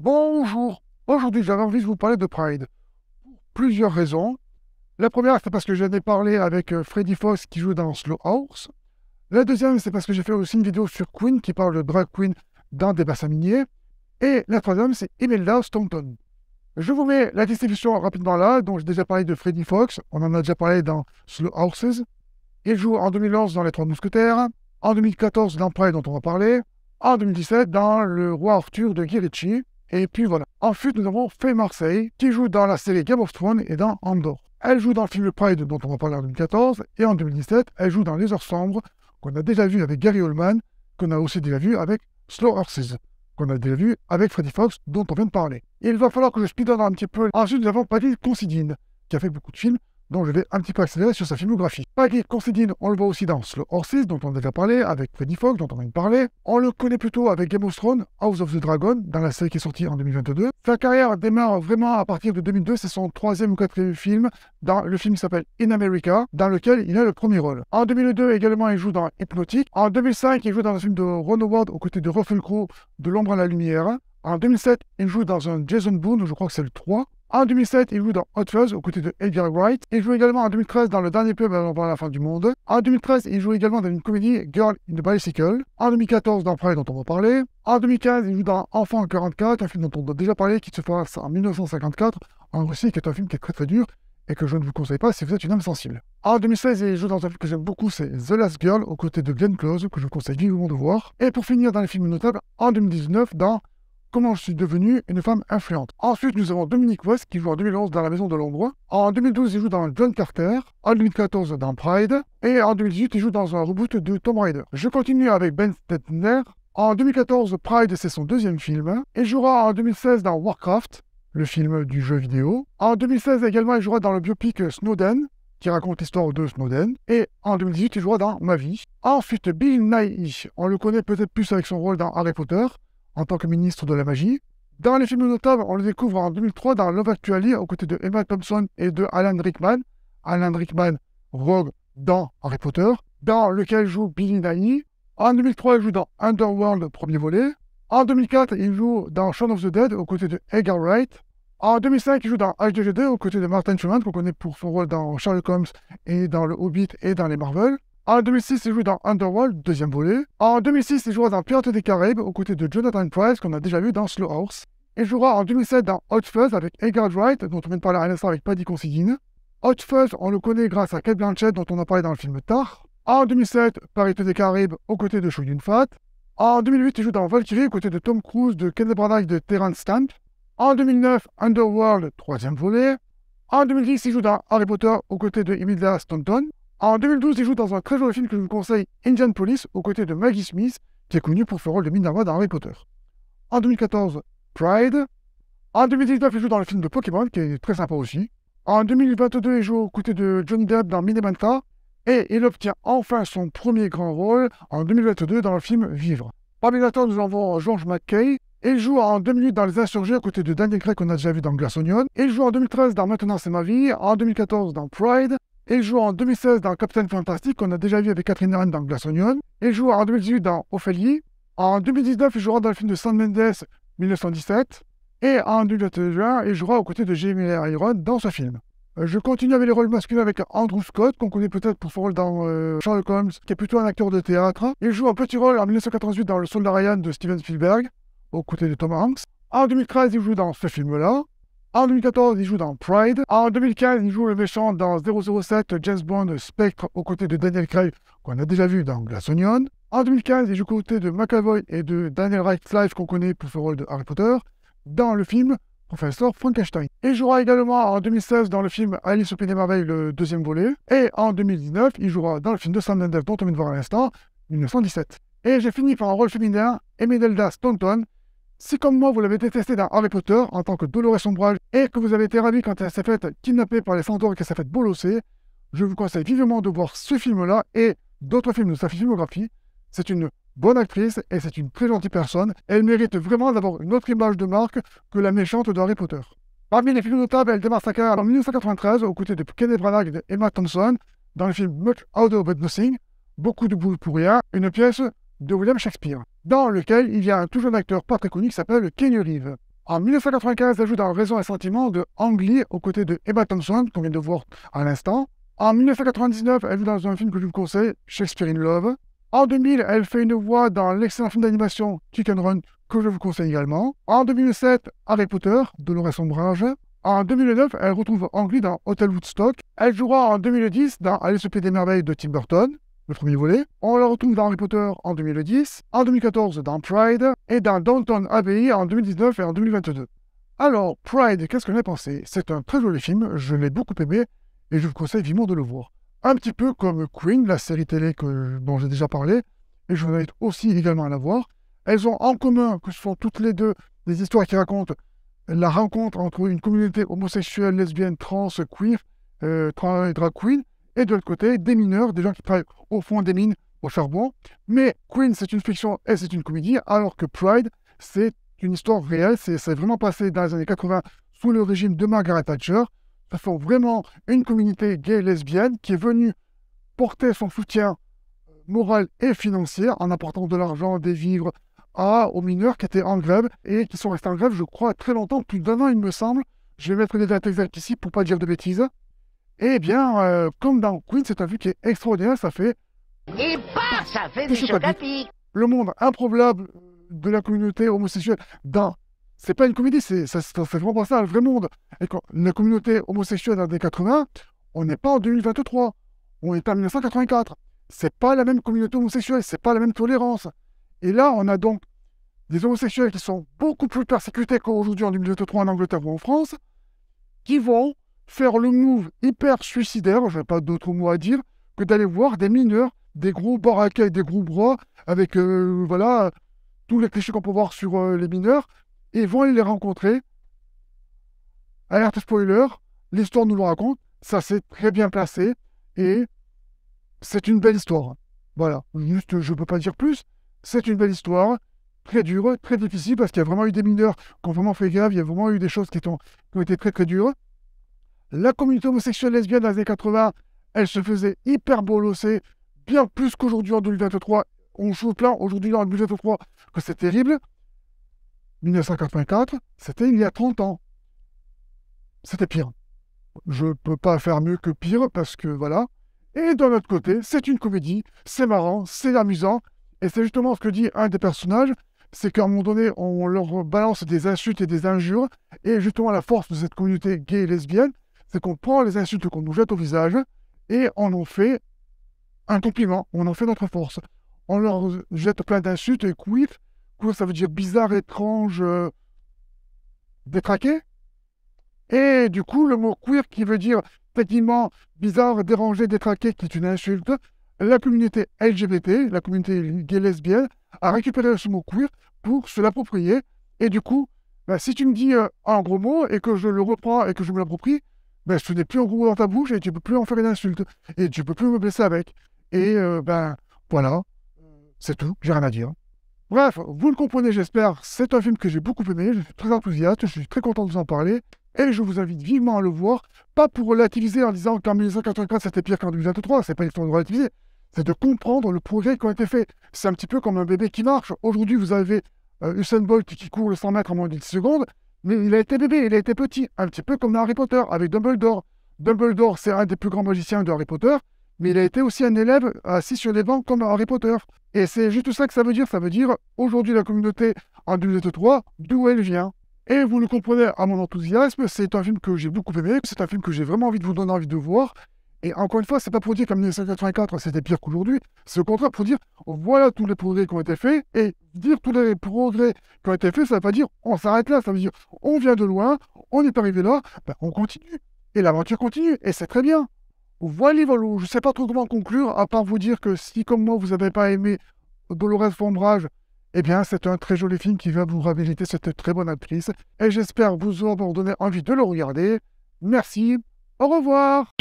Bonjour, aujourd'hui j'avais envie de vous parler de Pride. Pour plusieurs raisons. La première, c'est parce que j'en ai parlé avec euh, Freddy Fox qui joue dans Slow Horse. La deuxième, c'est parce que j'ai fait aussi une vidéo sur Queen qui parle de drag queen dans des bassins miniers. Et la troisième, c'est Imelda Staunton. Je vous mets la distribution rapidement là. dont j'ai déjà parlé de Freddy Fox. On en a déjà parlé dans Slow Horses. Il joue en 2011 dans Les Trois Mousquetaires. En 2014 dans Pride, dont on va parler. En 2017 dans Le Roi Arthur de Guy et puis voilà. Ensuite, nous avons Faye Marseille, qui joue dans la série Game of Thrones et dans Andor. Elle joue dans le film Pride, dont on va parler en 2014, et en 2017, elle joue dans Les Heures Sombres, qu'on a déjà vu avec Gary Oldman, qu'on a aussi déjà vu avec Slow Horses, qu'on a déjà vu avec Freddy Fox, dont on vient de parler. il va falloir que je dans un petit peu. Ensuite, nous avons Patrick Considine, qui a fait beaucoup de films, donc je vais un petit peu accélérer sur sa filmographie. Paggy Considine, on le voit aussi dans Slow Horses, dont on a déjà parlé, avec Freddy Fox, dont on vient de On le connaît plutôt avec Game of Thrones, House of the Dragon, dans la série qui est sortie en 2022. Sa carrière démarre vraiment à partir de 2002, c'est son troisième ou quatrième film, dans le film qui s'appelle In America, dans lequel il a le premier rôle. En 2002 également, il joue dans Hypnotic. En 2005, il joue dans un film de Ron Howard aux côtés de Ruffle Crow, De l'ombre à la lumière. En 2007, il joue dans un Jason Bourne, je crois que c'est le 3. En 2007, il joue dans Hot Fuzz aux côtés de Edgar Wright. Il joue également en 2013 dans Le Dernier Pub à la fin du monde. En 2013, il joue également dans une comédie Girl in the Bicycle. En 2014, dans Pride dont on va parler. En 2015, il joue dans Enfant en 44, un film dont on doit déjà parlé qui se passe en 1954 en Russie, qui est un film qui est très très dur et que je ne vous conseille pas si vous êtes une âme sensible. En 2016, il joue dans un film que j'aime beaucoup, c'est The Last Girl, aux côtés de Glenn Close, que je vous conseille vivement de voir. Et pour finir dans les films notables, en 2019, dans Comment je suis devenue une femme influente. Ensuite, nous avons Dominique West qui joue en 2011 dans La Maison de l'Endroit. En 2012, il joue dans John Carter. En 2014, dans Pride. Et en 2018, il joue dans un reboot de Tomb Raider. Je continue avec Ben Stettner. En 2014, Pride, c'est son deuxième film. Il jouera en 2016 dans Warcraft, le film du jeu vidéo. En 2016 également, il jouera dans le biopic Snowden, qui raconte l'histoire de Snowden. Et en 2018, il jouera dans Ma vie. Ensuite, Bill Nighy, on le connaît peut-être plus avec son rôle dans Harry Potter en tant que ministre de la magie. Dans les films notables, on le découvre en 2003 dans Love Actually aux côtés de Emma Thompson et de Alan Rickman. Alan Rickman, Rogue dans Harry Potter, dans lequel joue Billy Nighy. En 2003, il joue dans Underworld, premier volet. En 2004, il joue dans Shaun of the Dead aux côtés de Edgar Wright. En 2005, il joue dans H2G2 aux côtés de Martin Schumann, qu'on connaît pour son rôle dans Sherlock Holmes et dans Le Hobbit et dans les Marvel. En 2006, il joue dans Underworld, deuxième volet. En 2006, il jouera dans Pirates des Caraïbes aux côtés de Jonathan Price, qu'on a déjà vu dans Slow Horse. Il jouera en 2007 dans Hot Fuzz avec Edgar Wright, dont on vient de parler à l'instant avec Paddy Considine. Hot Fuzz, on le connaît grâce à Kate Blanchett, dont on a parlé dans le film Tar. En 2007, Pirates des Caraïbes aux côtés de Shogun Fat. En 2008, il joue dans Valkyrie aux côtés de Tom Cruise, de Kenneth Branagh, de Terrence Stamp. En 2009, Underworld, troisième volet. En 2010, il joue dans Harry Potter aux côtés de Emilia Stanton. En 2012, il joue dans un très joli film que je vous conseille, Indian Police, aux côtés de Maggie Smith, qui est connue pour son rôle de Minerva dans Harry Potter. En 2014, Pride. En 2019, il joue dans le film de Pokémon, qui est très sympa aussi. En 2022, il joue aux côtés de John Depp dans Minamata Et il obtient enfin son premier grand rôle en 2022 dans le film Vivre. Parmi les acteurs, nous avons George McKay. Il joue en 2 minutes dans Les Insurgés aux côtés de Daniel Craig qu'on a déjà vu dans Glass Onion. Il joue en 2013 dans Maintenant c'est ma vie, en 2014 dans Pride, il joue en 2016 dans Captain Fantastic, qu'on a déjà vu avec Catherine Ryan dans Glass Onion. il joue en 2018 dans Ophélie. En 2019, il jouera dans le film de San Mendes, 1917. Et en 2021, il jouera aux côtés de Jamie Iron dans ce film. Euh, je continue avec les rôles masculins avec Andrew Scott, qu'on connaît peut-être pour son rôle dans euh, Sherlock Holmes, qui est plutôt un acteur de théâtre. Il joue un petit rôle en 1988 dans Le Soldat Ryan de Steven Spielberg, aux côtés de Tom Hanks. En 2013, il joue dans ce film-là. En 2014, il joue dans Pride. En 2015, il joue le méchant dans 007 James Bond Spectre aux côtés de Daniel Craig, qu'on a déjà vu dans Glass Onion. En 2015, il joue aux côtés de McAvoy et de Daniel Radcliffe, qu'on connaît pour son rôle de Harry Potter, dans le film Professeur Frankenstein. Il jouera également en 2016 dans le film Alice au Pays des Merveilles, le deuxième volet. Et en 2019, il jouera dans le film de Sam Mendes, dont on vient de voir à l'instant, 1917. Et j'ai fini par un rôle féminin, Delda Stanton. Si comme moi vous l'avez détesté dans Harry Potter en tant que Dolores Ombrage et que vous avez été ravi quand elle s'est faite kidnapper par les fantômes et qu'elle s'est faite bolosser, je vous conseille vivement de voir ce film-là et d'autres films de sa filmographie. C'est une bonne actrice et c'est une très gentille personne. Elle mérite vraiment d'avoir une autre image de marque que la méchante de Harry Potter. Parmi les films notables, elle démarre sa carrière en 1993 aux côtés de Kenneth Branagh et Emma Thompson dans le film Much Out But Nothing, Beaucoup de boules pour rien, une pièce de William Shakespeare dans lequel il y a un tout jeune acteur pas très connu qui s'appelle Kenny Reeves. En 1995, elle joue dans Raison et Sentiment de Ang aux côtés de Emma Thompson, qu'on vient de voir à l'instant. En 1999, elle joue dans un film que je vous conseille, Shakespeare in Love. En 2000, elle fait une voix dans l'excellent film d'animation and Run, que je vous conseille également. En 2007, Harry Potter, Dolores Sombrage. En 2009, elle retrouve Ang dans Hotel Woodstock. Elle jouera en 2010 dans Alice au Pays des Merveilles de Tim Burton le premier volet. On la retrouve dans Harry Potter en 2010, en 2014 dans Pride, et dans Downton Abbey en 2019 et en 2022. Alors, Pride, qu'est-ce que j'en ai pensé C'est un très joli film, je l'ai beaucoup aimé, et je vous conseille vivement de le voir. Un petit peu comme Queen, la série télé dont j'ai déjà parlé, et je vous invite aussi également à la voir. Elles ont en commun que ce sont toutes les deux des histoires qui racontent la rencontre entre une communauté homosexuelle, lesbienne, trans, queer, euh, trans et drag queen, et de l'autre côté, des mineurs, des gens qui travaillent au fond des mines, au charbon. Mais Queen, c'est une fiction et c'est une comédie, alors que Pride, c'est une histoire réelle. C'est vraiment passé dans les années 80 sous le régime de Margaret Thatcher. Ça font vraiment une communauté gay lesbienne qui est venue porter son soutien euh, moral et financier en apportant de l'argent, des vivres à, aux mineurs qui étaient en grève et qui sont restés en grève, je crois, très longtemps, plus d'un an, il me semble. Je vais mettre des dates exactes ici pour pas dire de bêtises. Eh bien, euh, comme dans Queen, c'est un film qui est extraordinaire, ça fait... Et bah, ça fait des Le monde improbable de la communauté homosexuelle dans... C'est pas une comédie, c'est vraiment pas ça, le vrai monde. Et la communauté homosexuelle dans les 80, on n'est pas en 2023, on est en 1984. C'est pas la même communauté homosexuelle, c'est pas la même tolérance. Et là, on a donc des homosexuels qui sont beaucoup plus persécutés qu'aujourd'hui en 2023 en Angleterre ou en France, qui vont faire le move hyper suicidaire, je n'ai pas d'autre mot à dire, que d'aller voir des mineurs, des gros baraquets des gros bras, avec euh, voilà, tous les clichés qu'on peut voir sur euh, les mineurs, et vont aller les rencontrer. Alerte spoiler, l'histoire nous le raconte, ça s'est très bien placé, et c'est une belle histoire. Voilà, juste je ne peux pas dire plus, c'est une belle histoire, très dure, très difficile, parce qu'il y a vraiment eu des mineurs qui ont vraiment fait grave, il y a vraiment eu des choses qui, qui ont été très très dures la communauté homosexuelle lesbienne dans les années 80, elle se faisait hyper bolosser, bien plus qu'aujourd'hui en 2023. On joue plein aujourd'hui en 2023 que c'est terrible. 1984, c'était il y a 30 ans. C'était pire. Je ne peux pas faire mieux que pire parce que voilà. Et d'un autre côté, c'est une comédie, c'est marrant, c'est amusant. Et c'est justement ce que dit un des personnages c'est qu'à un moment donné, on leur balance des insultes et des injures. Et justement, la force de cette communauté gay et lesbienne, c'est qu'on prend les insultes qu'on nous jette au visage et on en fait un compliment, on en fait notre force. On leur jette plein d'insultes et queer, quif ça veut dire bizarre, étrange, euh, détraqué. Et du coup, le mot queer qui veut dire techniquement bizarre, dérangé, détraqué, qui est une insulte, la communauté LGBT, la communauté gay lesbienne, a récupéré ce mot queer pour se l'approprier. Et du coup, bah, si tu me dis euh, un gros mot et que je le reprends et que je me l'approprie, ben, ce n'est plus en gros dans ta bouche et tu peux plus en faire une insulte. Et tu peux plus me blesser avec. Et euh, ben voilà, c'est tout, j'ai rien à dire. Bref, vous le comprenez, j'espère. C'est un film que j'ai beaucoup aimé. Je suis très enthousiaste, je suis très content de vous en parler. Et je vous invite vivement à le voir. Pas pour relativiser en disant qu'en 1984 c'était pire qu'en 2023. C'est pas une histoire de relativiser. C'est de comprendre le progrès qui a été fait. C'est un petit peu comme un bébé qui marche. Aujourd'hui, vous avez euh, Usain Bolt qui court le 100 mètres en moins 10 seconde. Mais il a été bébé, il a été petit, un petit peu comme Harry Potter, avec Dumbledore. Dumbledore, c'est un des plus grands magiciens de Harry Potter, mais il a été aussi un élève assis sur les bancs comme Harry Potter. Et c'est juste ça que ça veut dire. Ça veut dire, aujourd'hui, la communauté en 2003, d'où elle vient. Et vous le comprenez à mon enthousiasme, c'est un film que j'ai beaucoup aimé, c'est un film que j'ai vraiment envie de vous donner envie de voir. Et encore une fois, c'est pas pour dire qu'en 1984, c'était pire qu'aujourd'hui. C'est au contraire pour dire, voilà tous les progrès qui ont été faits. Et dire tous les progrès qui ont été faits, ça veut pas dire on s'arrête là. Ça veut dire on vient de loin, on n'est pas arrivé là, ben, on continue. Et l'aventure continue. Et c'est très bien. Voilà, voilà, je sais pas trop comment conclure, à part vous dire que si, comme moi, vous n'avez pas aimé Dolores Fombrage, eh bien, c'est un très joli film qui va vous réhabiliter cette très bonne actrice. Et j'espère vous avoir donné envie de le regarder. Merci. Au revoir.